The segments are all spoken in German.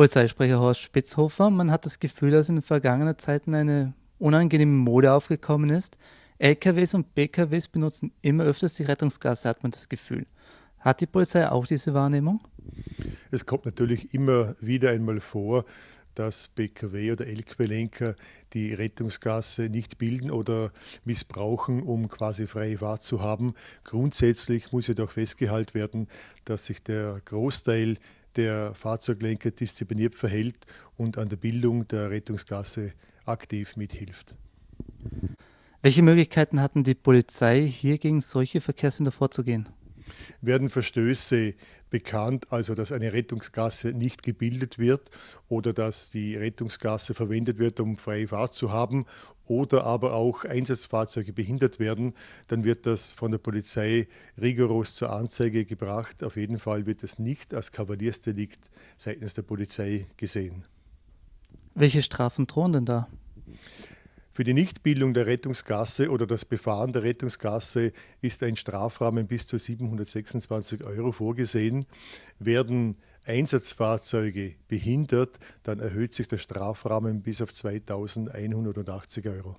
Polizeisprecher Horst Spitzhofer. Man hat das Gefühl, dass in vergangenen Zeiten eine unangenehme Mode aufgekommen ist. LKWs und BKWs benutzen immer öfters die Rettungsgasse, hat man das Gefühl. Hat die Polizei auch diese Wahrnehmung? Es kommt natürlich immer wieder einmal vor, dass BKW oder LKW-Lenker die Rettungsgasse nicht bilden oder missbrauchen, um quasi freie Fahrt zu haben. Grundsätzlich muss jedoch festgehalten werden, dass sich der Großteil der Fahrzeuglenker diszipliniert verhält und an der Bildung der Rettungsgasse aktiv mithilft. Welche Möglichkeiten hatten die Polizei, hier gegen solche Verkehrshänder vorzugehen? werden Verstöße bekannt, also dass eine Rettungsgasse nicht gebildet wird oder dass die Rettungsgasse verwendet wird, um freie Fahrt zu haben oder aber auch Einsatzfahrzeuge behindert werden, dann wird das von der Polizei rigoros zur Anzeige gebracht. Auf jeden Fall wird es nicht als Kavaliersdelikt seitens der Polizei gesehen. Welche Strafen drohen denn da? Für die Nichtbildung der Rettungsgasse oder das Befahren der Rettungsgasse ist ein Strafrahmen bis zu 726 Euro vorgesehen. Werden Einsatzfahrzeuge behindert, dann erhöht sich der Strafrahmen bis auf 2180 Euro.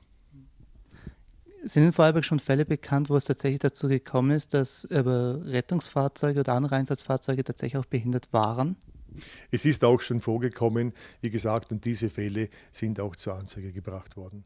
Sind in Vorarlberg schon Fälle bekannt, wo es tatsächlich dazu gekommen ist, dass Rettungsfahrzeuge oder andere Einsatzfahrzeuge tatsächlich auch behindert waren? Es ist auch schon vorgekommen, wie gesagt, und diese Fälle sind auch zur Anzeige gebracht worden.